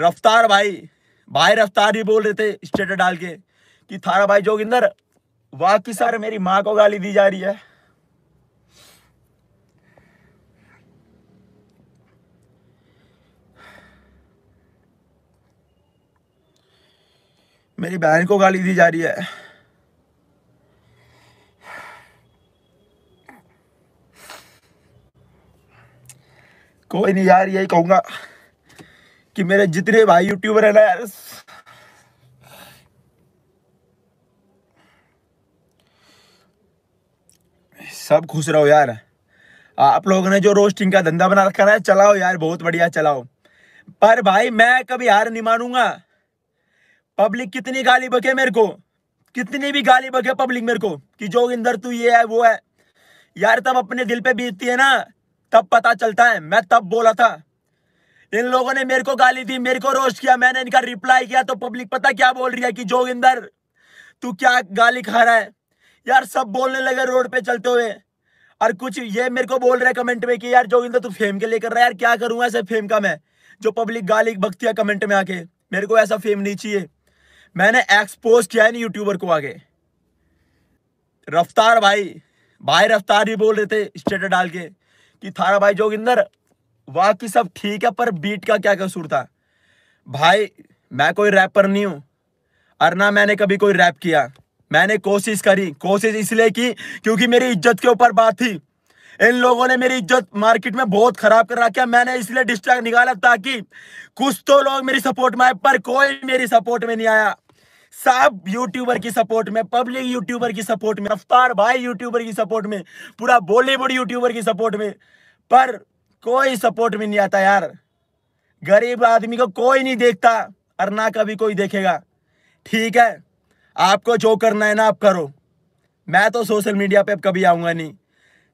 रफ्तार भाई भाई रफ्तार ही बोल रहे थे स्टेटस डाल के कि थारा भाई जोगिंदर वाकई सर मेरी माँ को गाली दी जा रही है मेरी बहन को गाली दी जा रही है कोई नहीं यार यही कहूंगा कि मेरे जितने भाई यूट्यूबर है ना यार सब खुश रहो यार आप लोगों ने जो रोस्टिंग का धंधा बना रखा है चलाओ यार बहुत बढ़िया चलाओ पर भाई मैं कभी हार नहीं मानूंगा पब्लिक कितनी गाली बके मेरे को कितनी भी गाली बके पब्लिक मेरे को कि जोगिंदर तू ये है वो है यार तब अपने दिल पे बीतती है ना तब पता चलता है मैं तब बोला था इन लोगों ने मेरे को गाली दी मेरे को रोस्ट किया मैंने इनका रिप्लाई किया तो पब्लिक पता क्या बोल रही है कि जोगिंदर तू क्या गाली खा रहा है यार सब बोलने लगे रोड पे चलते हुए और कुछ ये मेरे को बोल रहे हैं कमेंट में कि यार जोगिंदर तू फेम के लिए कर रहा है यार क्या करूँगा ऐसे फेम का मैं जो पब्लिक गाली बकती है कमेंट में आके मेरे को ऐसा फेम नहीं चाहिए मैंने एक्सपोज किया है यूट्यूबर को आगे रफ्तार भाई भाई रफ्तार ही बोल रहे थे स्टेटस डाल के कि थारा भाई जोगिंदर बाकी सब ठीक है पर बीट का क्या कसूर था भाई मैं कोई रैपर नहीं हूं और ना मैंने कभी कोई रैप किया मैंने कोशिश करी कोशिश इसलिए की क्योंकि मेरी इज्जत के ऊपर बात थी इन लोगों ने मेरी इज्जत मार्केट में बहुत खराब कर रखा मैंने इसलिए डिस्ट्रैक्ट निकाला ताकि कुछ तो लोग मेरी सपोर्ट में आए पर कोई मेरी सपोर्ट में नहीं आया सब यूट्यूबर की सपोर्ट में पब्लिक यूट्यूबर की सपोर्ट में रफ्तार भाई यूट्यूबर की सपोर्ट में पूरा बॉलीवुड यूट्यूबर की सपोर्ट में पर कोई सपोर्ट भी नहीं आता यार गरीब आदमी को कोई नहीं देखता और ना कभी कोई देखेगा ठीक है आपको जो करना है ना आप करो मैं तो सोशल मीडिया पे अब कभी आऊँगा नहीं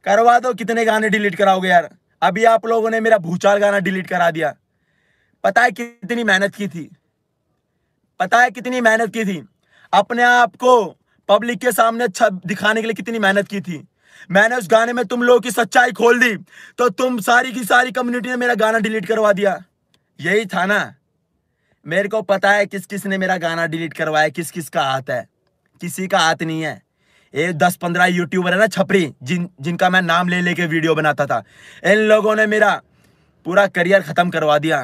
करवा दो कितने गाने डिलीट कराओगे यार अभी आप लोगों ने मेरा भूचाल गाना डिलीट करा दिया पता है कितनी मेहनत की थी पता है कितनी मेहनत की थी अपने आप को पब्लिक के सामने अच्छा दिखाने के लिए कितनी मेहनत की थी मैंने उस गाने में तुम लोगों की सच्चाई खोल दी तो तुम सारी की सारी कम्युनिटी ने मेरा गाना डिलीट करवा दिया यही था ना मेरे को पता है किस किस ने मेरा गाना डिलीट करवाया किस किस का हाथ है किसी का हाथ नहीं है ये दस पंद्रह यूट्यूबर है ना छपरी जिन जिनका मैं नाम ले लेके वीडियो बनाता था इन लोगों ने मेरा पूरा करियर ख़त्म करवा दिया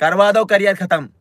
करवा दो करियर ख़त्म